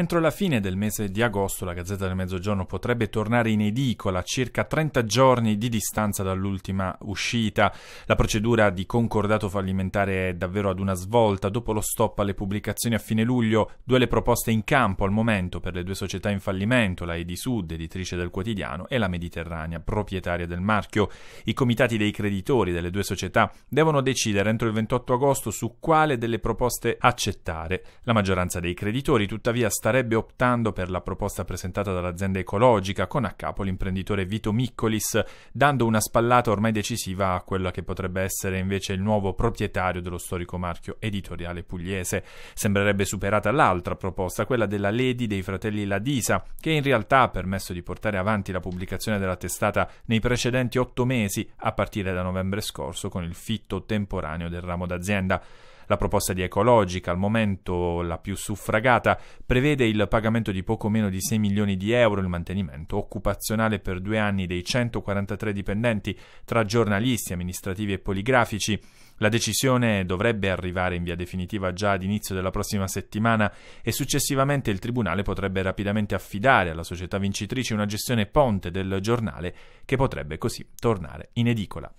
Entro la fine del mese di agosto la Gazzetta del Mezzogiorno potrebbe tornare in edicola a circa 30 giorni di distanza dall'ultima uscita. La procedura di concordato fallimentare è davvero ad una svolta. Dopo lo stop alle pubblicazioni a fine luglio, due le proposte in campo al momento per le due società in fallimento, la Edisud, editrice del quotidiano, e la Mediterranea, proprietaria del marchio. I comitati dei creditori delle due società devono decidere entro il 28 agosto su quale delle proposte accettare. La maggioranza dei creditori tuttavia sta starebbe optando per la proposta presentata dall'azienda ecologica, con a capo l'imprenditore Vito Miccolis, dando una spallata ormai decisiva a quello che potrebbe essere invece il nuovo proprietario dello storico marchio editoriale pugliese. Sembrerebbe superata l'altra proposta, quella della Lady dei fratelli Ladisa, che in realtà ha permesso di portare avanti la pubblicazione della testata nei precedenti otto mesi, a partire da novembre scorso, con il fitto temporaneo del ramo d'azienda. La proposta di Ecologica, al momento la più suffragata, prevede il pagamento di poco meno di 6 milioni di euro, il mantenimento occupazionale per due anni dei 143 dipendenti tra giornalisti, amministrativi e poligrafici. La decisione dovrebbe arrivare in via definitiva già ad inizio della prossima settimana e successivamente il Tribunale potrebbe rapidamente affidare alla società vincitrice una gestione ponte del giornale che potrebbe così tornare in edicola.